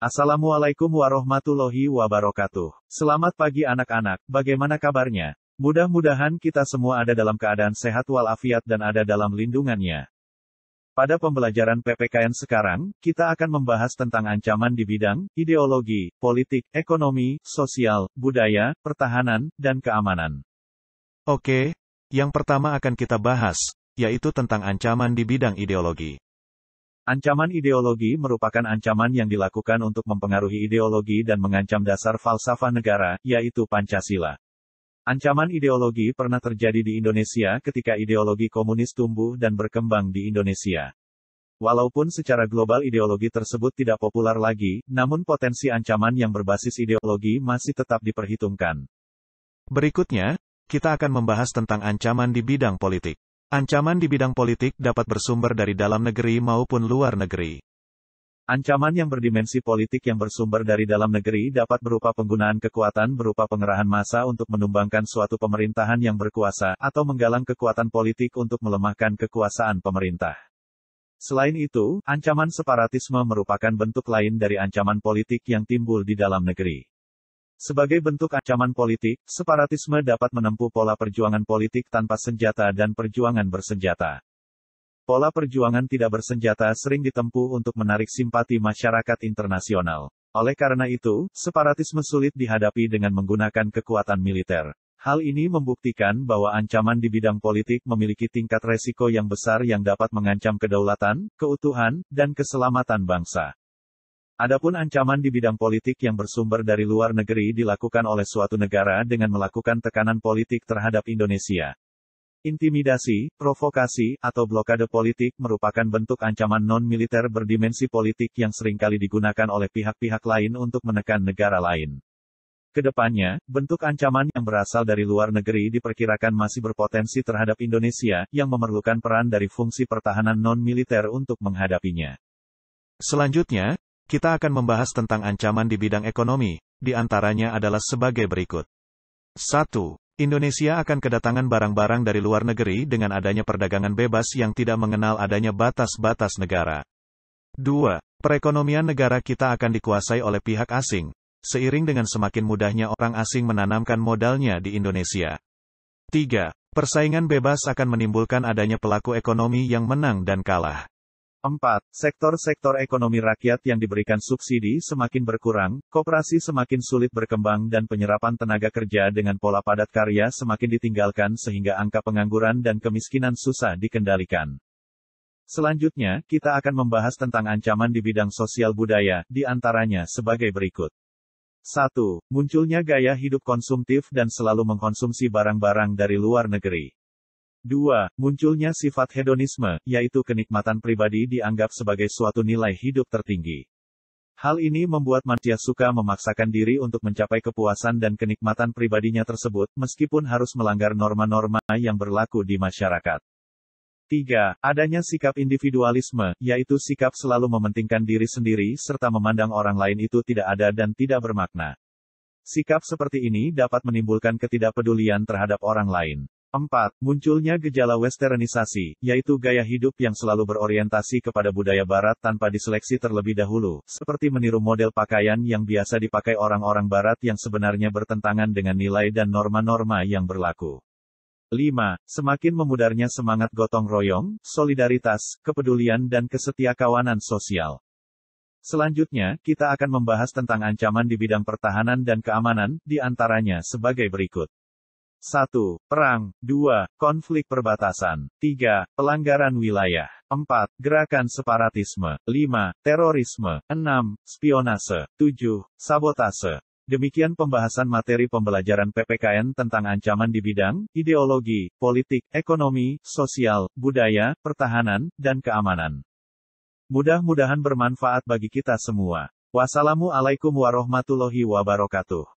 Assalamualaikum warahmatullahi wabarakatuh. Selamat pagi anak-anak, bagaimana kabarnya? Mudah-mudahan kita semua ada dalam keadaan sehat walafiat dan ada dalam lindungannya. Pada pembelajaran PPKN sekarang, kita akan membahas tentang ancaman di bidang ideologi, politik, ekonomi, sosial, budaya, pertahanan, dan keamanan. Oke, yang pertama akan kita bahas, yaitu tentang ancaman di bidang ideologi. Ancaman ideologi merupakan ancaman yang dilakukan untuk mempengaruhi ideologi dan mengancam dasar falsafah negara, yaitu Pancasila. Ancaman ideologi pernah terjadi di Indonesia ketika ideologi komunis tumbuh dan berkembang di Indonesia. Walaupun secara global ideologi tersebut tidak populer lagi, namun potensi ancaman yang berbasis ideologi masih tetap diperhitungkan. Berikutnya, kita akan membahas tentang ancaman di bidang politik. Ancaman di bidang politik dapat bersumber dari dalam negeri maupun luar negeri. Ancaman yang berdimensi politik yang bersumber dari dalam negeri dapat berupa penggunaan kekuatan berupa pengerahan massa untuk menumbangkan suatu pemerintahan yang berkuasa, atau menggalang kekuatan politik untuk melemahkan kekuasaan pemerintah. Selain itu, ancaman separatisme merupakan bentuk lain dari ancaman politik yang timbul di dalam negeri. Sebagai bentuk ancaman politik, separatisme dapat menempuh pola perjuangan politik tanpa senjata dan perjuangan bersenjata. Pola perjuangan tidak bersenjata sering ditempuh untuk menarik simpati masyarakat internasional. Oleh karena itu, separatisme sulit dihadapi dengan menggunakan kekuatan militer. Hal ini membuktikan bahwa ancaman di bidang politik memiliki tingkat resiko yang besar yang dapat mengancam kedaulatan, keutuhan, dan keselamatan bangsa. Adapun ancaman di bidang politik yang bersumber dari luar negeri dilakukan oleh suatu negara dengan melakukan tekanan politik terhadap Indonesia. Intimidasi, provokasi, atau blokade politik merupakan bentuk ancaman non-militer berdimensi politik yang seringkali digunakan oleh pihak-pihak lain untuk menekan negara lain. Kedepannya, bentuk ancaman yang berasal dari luar negeri diperkirakan masih berpotensi terhadap Indonesia, yang memerlukan peran dari fungsi pertahanan non-militer untuk menghadapinya. Selanjutnya, kita akan membahas tentang ancaman di bidang ekonomi, di antaranya adalah sebagai berikut. 1. Indonesia akan kedatangan barang-barang dari luar negeri dengan adanya perdagangan bebas yang tidak mengenal adanya batas-batas negara. 2. Perekonomian negara kita akan dikuasai oleh pihak asing, seiring dengan semakin mudahnya orang asing menanamkan modalnya di Indonesia. 3. Persaingan bebas akan menimbulkan adanya pelaku ekonomi yang menang dan kalah. 4. Sektor-sektor ekonomi rakyat yang diberikan subsidi semakin berkurang, koperasi semakin sulit berkembang dan penyerapan tenaga kerja dengan pola padat karya semakin ditinggalkan sehingga angka pengangguran dan kemiskinan susah dikendalikan. Selanjutnya, kita akan membahas tentang ancaman di bidang sosial budaya, di antaranya sebagai berikut. 1. Munculnya gaya hidup konsumtif dan selalu mengkonsumsi barang-barang dari luar negeri. 2. Munculnya sifat hedonisme, yaitu kenikmatan pribadi dianggap sebagai suatu nilai hidup tertinggi. Hal ini membuat manusia suka memaksakan diri untuk mencapai kepuasan dan kenikmatan pribadinya tersebut, meskipun harus melanggar norma-norma yang berlaku di masyarakat. 3. Adanya sikap individualisme, yaitu sikap selalu mementingkan diri sendiri serta memandang orang lain itu tidak ada dan tidak bermakna. Sikap seperti ini dapat menimbulkan ketidakpedulian terhadap orang lain. 4. Munculnya gejala westernisasi, yaitu gaya hidup yang selalu berorientasi kepada budaya barat tanpa diseleksi terlebih dahulu, seperti meniru model pakaian yang biasa dipakai orang-orang barat yang sebenarnya bertentangan dengan nilai dan norma-norma yang berlaku. 5. Semakin memudarnya semangat gotong royong, solidaritas, kepedulian dan kesetia kawanan sosial. Selanjutnya, kita akan membahas tentang ancaman di bidang pertahanan dan keamanan, di antaranya sebagai berikut. 1. Perang. 2. Konflik perbatasan. 3. Pelanggaran wilayah. 4. Gerakan separatisme. 5. Terorisme. 6. Spionase. 7. Sabotase. Demikian pembahasan materi pembelajaran PPKN tentang ancaman di bidang ideologi, politik, ekonomi, sosial, budaya, pertahanan, dan keamanan. Mudah-mudahan bermanfaat bagi kita semua. Wassalamualaikum warahmatullahi wabarakatuh.